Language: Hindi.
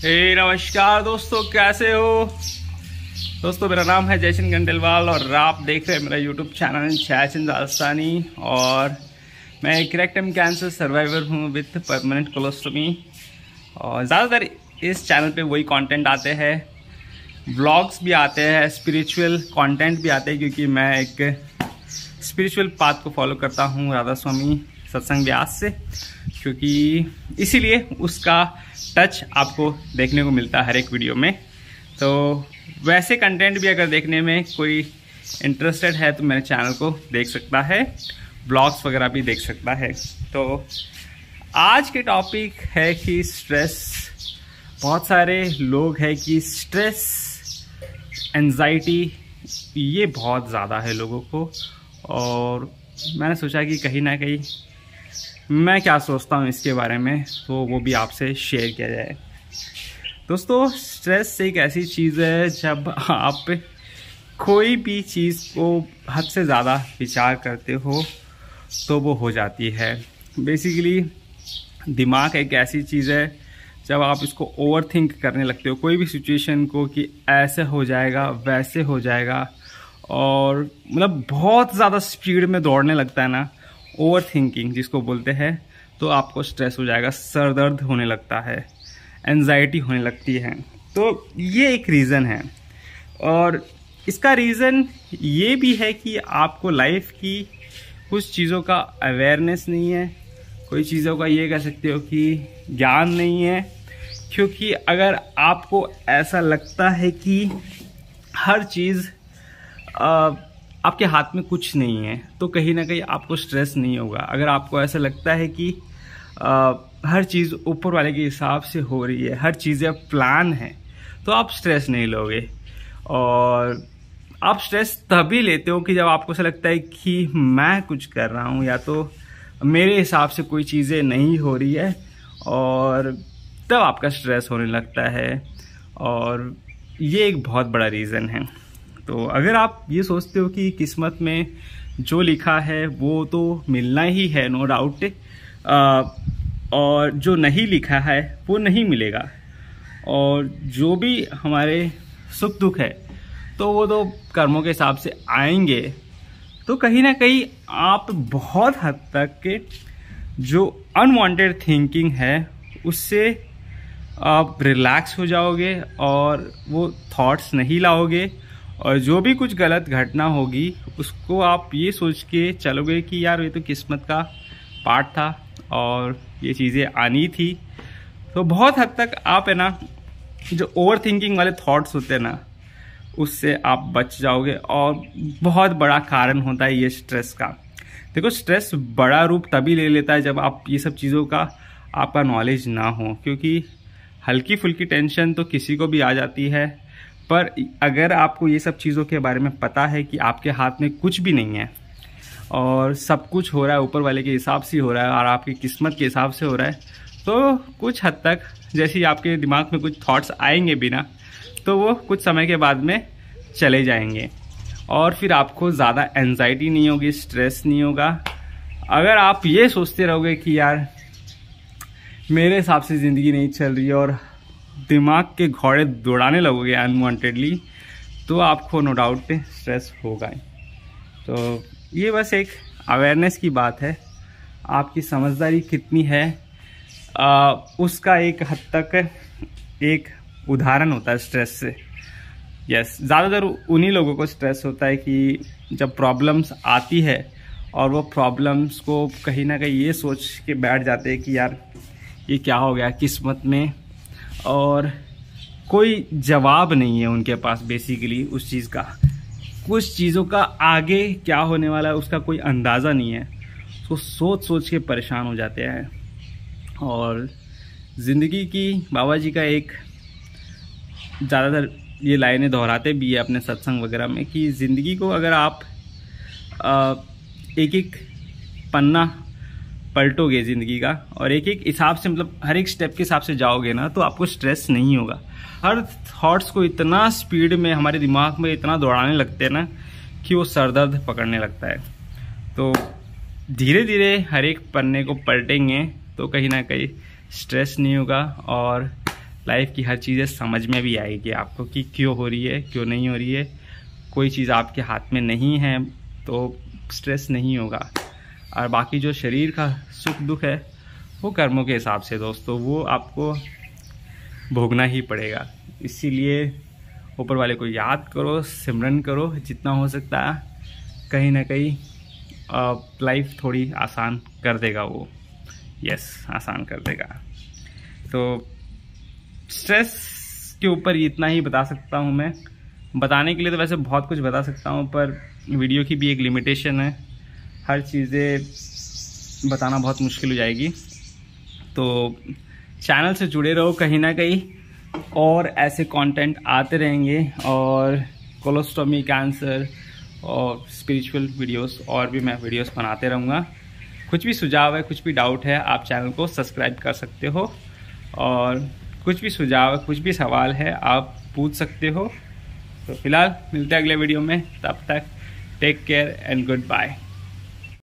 हे नमस्कार दोस्तों कैसे हो दोस्तों मेरा नाम है जयचंद गंडेलवाल और आप देख रहे हैं मेरा यूट्यूब चैनल छयाचंद राजस्थानी और मैं एक रेक्टम कैंसर सर्वाइवर हूँ विथ परमानेंट कोलोस्टोमी और ज़्यादातर इस चैनल पे वही कंटेंट आते हैं ब्लॉग्स भी आते हैं स्पिरिचुअल कंटेंट भी आते हैं क्योंकि मैं एक स्पिरिचुअल पाथ को फॉलो करता हूँ राधा स्वामी सत्संग व्यास से क्योंकि इसीलिए उसका टच आपको देखने को मिलता है हर एक वीडियो में तो वैसे कंटेंट भी अगर देखने में कोई इंटरेस्टेड है तो मेरे चैनल को देख सकता है ब्लॉग्स वगैरह भी देख सकता है तो आज के टॉपिक है कि स्ट्रेस बहुत सारे लोग हैं कि स्ट्रेस एनजाइटी ये बहुत ज़्यादा है लोगों को और मैंने सोचा कि कहीं ना कहीं मैं क्या सोचता हूँ इसके बारे में तो वो भी आपसे शेयर किया जाए दोस्तों स्ट्रेस एक ऐसी चीज़ है जब आप कोई भी चीज़ को हद से ज़्यादा विचार करते हो तो वो हो जाती है बेसिकली दिमाग एक ऐसी चीज़ है जब आप इसको ओवर थिंक करने लगते हो कोई भी सिचुएशन को कि ऐसे हो जाएगा वैसे हो जाएगा और मतलब बहुत ज़्यादा स्पीड में दौड़ने लगता है ना ओवर थिंकिंग जिसको बोलते हैं तो आपको स्ट्रेस हो जाएगा सर दर्द होने लगता है एनजाइटी होने लगती है तो ये एक रीज़न है और इसका रीज़न ये भी है कि आपको लाइफ की कुछ चीज़ों का अवेयरनेस नहीं है कोई चीज़ों का ये कह सकते हो कि ज्ञान नहीं है क्योंकि अगर आपको ऐसा लगता है कि हर चीज़ आपके हाथ में कुछ नहीं है तो कहीं ना कहीं आपको स्ट्रेस नहीं होगा अगर आपको ऐसा लगता है कि आ, हर चीज़ ऊपर वाले के हिसाब से हो रही है हर चीज़ें प्लान है तो आप स्ट्रेस नहीं लोगे और आप स्ट्रेस तभी लेते हो कि जब आपको ऐसा लगता है कि मैं कुछ कर रहा हूँ या तो मेरे हिसाब से कोई चीज़ें नहीं हो रही है और तब आपका स्ट्रेस होने लगता है और ये एक बहुत बड़ा रीज़न है तो अगर आप ये सोचते हो कि किस्मत में जो लिखा है वो तो मिलना ही है नो डाउट और जो नहीं लिखा है वो नहीं मिलेगा और जो भी हमारे सुख दुख है तो वो तो कर्मों के हिसाब से आएंगे तो कहीं ना कहीं आप बहुत हद तक के जो अनवांटेड थिंकिंग है उससे आप रिलैक्स हो जाओगे और वो थॉट्स नहीं लाओगे और जो भी कुछ गलत घटना होगी उसको आप ये सोच के चलोगे कि यार ये तो किस्मत का पार्ट था और ये चीज़ें आनी थी तो बहुत हद तक आप है ना जो ओवर थिंकिंग वाले थॉट्स होते हैं ना उससे आप बच जाओगे और बहुत बड़ा कारण होता है ये स्ट्रेस का देखो स्ट्रेस बड़ा रूप तभी ले लेता है जब आप ये सब चीज़ों का आपका नॉलेज ना हो क्योंकि हल्की फुल्की टेंशन तो किसी को भी आ जाती है पर अगर आपको ये सब चीज़ों के बारे में पता है कि आपके हाथ में कुछ भी नहीं है और सब कुछ हो रहा है ऊपर वाले के हिसाब से हो रहा है और आपकी किस्मत के हिसाब से हो रहा है तो कुछ हद तक जैसे आपके दिमाग में कुछ थाट्स आएंगे बिना तो वो कुछ समय के बाद में चले जाएंगे और फिर आपको ज़्यादा एनजाइटी नहीं होगी स्ट्रेस नहीं होगा अगर आप ये सोचते रहोगे कि यार मेरे हिसाब से ज़िंदगी नहीं चल रही और दिमाग के घोड़े दौड़ाने लगोगे अनवांटेडली तो आपको नो डाउट स्ट्रेस होगा तो ये बस एक अवेयरनेस की बात है आपकी समझदारी कितनी है आ, उसका एक हद तक एक उदाहरण होता है स्ट्रेस से यस ज़्यादातर उन्हीं लोगों को स्ट्रेस होता है कि जब प्रॉब्लम्स आती है और वो प्रॉब्लम्स को कहीं ना कहीं ये सोच के बैठ जाते हैं कि यार ये क्या हो गया किस्मत में और कोई जवाब नहीं है उनके पास बेसिकली उस चीज़ का कुछ चीज़ों का आगे क्या होने वाला है उसका कोई अंदाज़ा नहीं है उसको तो सोच सोच के परेशान हो जाते हैं और ज़िंदगी की बाबा जी का एक ज़्यादातर ये लाइनें दोहराते भी है अपने सत्संग वगैरह में कि ज़िंदगी को अगर आप आ, एक एक पन्ना पलटोगे ज़िंदगी का और एक एक हिसाब से मतलब हर एक स्टेप के हिसाब से जाओगे ना तो आपको स्ट्रेस नहीं होगा हर थाट्स को इतना स्पीड में हमारे दिमाग में इतना दौड़ाने लगते हैं ना कि वो सर दर्द पकड़ने लगता है तो धीरे धीरे हर एक पन्ने को पलटेंगे तो कहीं ना कहीं स्ट्रेस नहीं होगा और लाइफ की हर चीज़ें समझ में भी आएगी आपको कि क्यों हो रही है क्यों नहीं हो रही है कोई चीज़ आपके हाथ में नहीं है तो स्ट्रेस नहीं होगा और बाकी जो शरीर का सुख दुख है वो कर्मों के हिसाब से दोस्तों वो आपको भोगना ही पड़ेगा इसीलिए ऊपर वाले को याद करो सिमरन करो जितना हो सकता है कहीं ना कहीं लाइफ थोड़ी आसान कर देगा वो यस आसान कर देगा तो स्ट्रेस के ऊपर इतना ही बता सकता हूँ मैं बताने के लिए तो वैसे बहुत कुछ बता सकता हूँ पर वीडियो की भी एक लिमिटेशन है हर चीज़ें बताना बहुत मुश्किल हो जाएगी तो चैनल से जुड़े रहो कहीं ना कहीं और ऐसे कंटेंट आते रहेंगे और कोलोस्टोमी कैंसर और स्पिरिचुअल वीडियोस और भी मैं वीडियोस बनाते रहूँगा कुछ भी सुझाव है कुछ भी डाउट है आप चैनल को सब्सक्राइब कर सकते हो और कुछ भी सुझाव कुछ भी सवाल है आप पूछ सकते हो तो फिलहाल मिलते हैं अगले वीडियो में तब तक take care and good bye